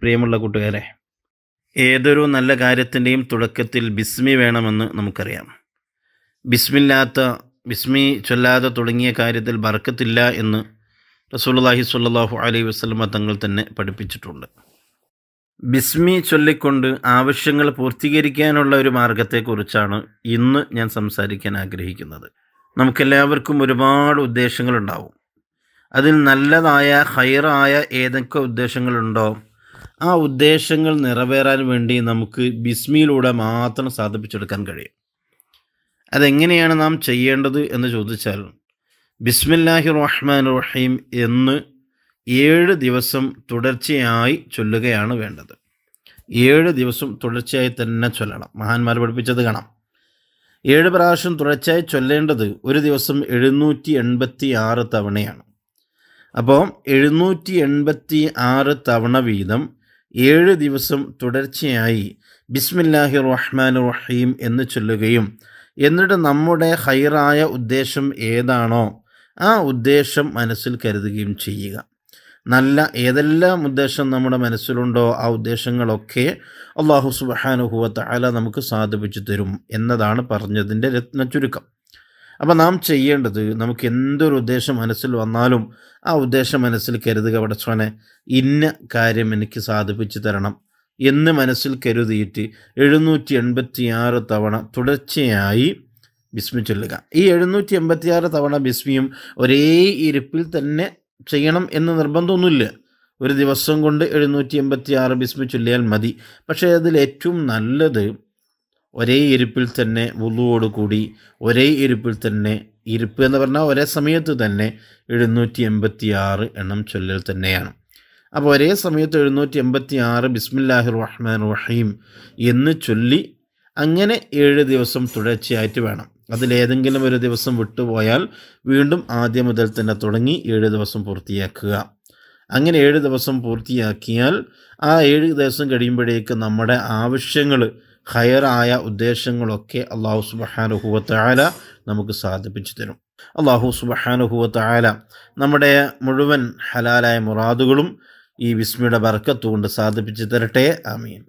പ്രിയമുള്ള കൂട്ടുകാരെ ഏതൊരു നല്ല കാര്യത്തിൻ്റെയും തുടക്കത്തിൽ ബിസ്മി വേണമെന്ന് നമുക്കറിയാം ബിസ്മില്ലാത്ത ബിസ്മി ചൊല്ലാതെ തുടങ്ങിയ കാര്യത്തിൽ ബർക്കത്തില്ല എന്ന് റസൂൽഹി സാഹു അലൈഹി വസ്ലമ തങ്ങൾ തന്നെ പഠിപ്പിച്ചിട്ടുണ്ട് ബിസ്മി ചൊല്ലിക്കൊണ്ട് ആവശ്യങ്ങൾ പൂർത്തീകരിക്കാനുള്ള ഒരു മാർഗത്തെക്കുറിച്ചാണ് ഇന്ന് ഞാൻ സംസാരിക്കാൻ ആഗ്രഹിക്കുന്നത് നമുക്കെല്ലാവർക്കും ഒരുപാട് ഉദ്ദേശങ്ങളുണ്ടാവും അതിൽ നല്ലതായ ഹൈറായ ഏതൊക്കെ ഉദ്ദേശങ്ങളുണ്ടോ ആ ഉദ്ദേശങ്ങൾ നിറവേറാൻ വേണ്ടി നമുക്ക് ബിസ്മിയിലൂടെ മാത്രം സാധിപ്പിച്ചെടുക്കാൻ കഴിയും അതെങ്ങനെയാണ് നാം ചെയ്യേണ്ടത് എന്ന് ചോദിച്ചാൽ ബിസ്മില്ലാഹി റഹ്മാൻ റഹീം എന്ന് ഏഴ് ദിവസം തുടർച്ചയായി ചൊല്ലുകയാണ് വേണ്ടത് ഏഴ് ദിവസം തുടർച്ചയായി തന്നെ ചൊല്ലണം മഹാന്മാർ പഠിപ്പിച്ചത് കാണാം ഏഴ് പ്രാവശ്യം തുടർച്ചയായി ചൊല്ലേണ്ടത് ഒരു ദിവസം എഴുന്നൂറ്റി എൺപത്തി ആറ് തവണയാണ് അപ്പോൾ എഴുന്നൂറ്റി എൺപത്തി ആറ് തവണ വീതം ഏഴ് ദിവസം തുടർച്ചയായി ബിസ്മില്ലാഹി റഹ്മാൻ റഹീം എന്ന് ചൊല്ലുകയും എന്നിട്ട് നമ്മുടെ ഹൈറായ ഉദ്ദേശം ഏതാണോ ആ ഉദ്ദേശം മനസ്സിൽ കരുതുകയും ചെയ്യുക നല്ല ഏതെല്ലാം ഉദ്ദേശം നമ്മുടെ മനസ്സിലുണ്ടോ ആ ഉദ്ദേശങ്ങളൊക്കെ അള്ളാഹു സുബാനുഹൂവത്ത് അല നമുക്ക് സാധിപ്പിച്ചു തരും എന്നതാണ് പറഞ്ഞതിൻ്റെ രത്ന ചുരുക്കം അപ്പോൾ നാം ചെയ്യേണ്ടത് നമുക്ക് എന്തൊരു ഉദ്ദേശം മനസ്സിൽ വന്നാലും ആ ഉദ്ദേശം മനസ്സിൽ കരുതുക പടച്ചോനെ ഇന്ന കാര്യം എനിക്ക് സാധിപ്പിച്ചു തരണം എന്ന് മനസ്സിൽ കരുതിയിട്ട് എഴുന്നൂറ്റി എൺപത്തി ആറ് തവണ തുടർച്ചയായി ബിസ്മി ചൊല്ലുക ഈ എഴുന്നൂറ്റി എൺപത്തി ആറ് തവണ ബിസ്മിയും ഒരേ ഇരിപ്പിൽ തന്നെ ചെയ്യണം എന്ന് നിർബന്ധമൊന്നുമില്ല ഒരു ദിവസം കൊണ്ട് എഴുന്നൂറ്റി എൺപത്തി ആറ് ബിസ്മി ചൊല്ലിയാൽ മതി പക്ഷേ അതിൽ ഏറ്റവും നല്ലത് ഒരേ ഇരിപ്പിൽ തന്നെ വുളുവോട് കൂടി ഒരേ ഇരിപ്പിൽ തന്നെ ഇരിപ്പ് എന്ന് പറഞ്ഞാൽ ഒരേ സമയത്ത് തന്നെ എഴുന്നൂറ്റി എൺപത്തി ആറ് എണ്ണം ചൊല്ലൽ തന്നെയാണ് അപ്പോൾ ഒരേ സമയത്ത് എഴുന്നൂറ്റി എൺപത്തി ആറ് ബിസ്മില്ലാഹിർ റഹ്മാൻ റഹീം എന്ന് ചൊല്ലി അങ്ങനെ ഏഴ് ദിവസം തുടർച്ചയായിട്ട് വേണം അതിലേതെങ്കിലും ഒരു ദിവസം വിട്ടുപോയാൽ വീണ്ടും ആദ്യം മുതൽ തന്നെ തുടങ്ങി ഏഴ് ദിവസം പൂർത്തിയാക്കുക അങ്ങനെ ഏഴ് ദിവസം പൂർത്തിയാക്കിയാൽ ആ ഏഴ് ദിവസം കഴിയുമ്പോഴേക്ക് നമ്മുടെ ആവശ്യങ്ങൾ ഹയറായ ഉദ്ദേശങ്ങളൊക്കെ അള്ളാഹു സുബഹാനുഹുവത്തായാല നമുക്ക് സാധിപ്പിച്ചു തരും അള്ളാഹു സുബഹാനുഹുവത്തായാല നമ്മുടെ മുഴുവൻ ഹലാലായ മുറാദുകളും ഈ വിസ്മിയുടെ വർക്കത്തുകൊണ്ട് സാധിപ്പിച്ചു തരട്ടെ ആമീൻ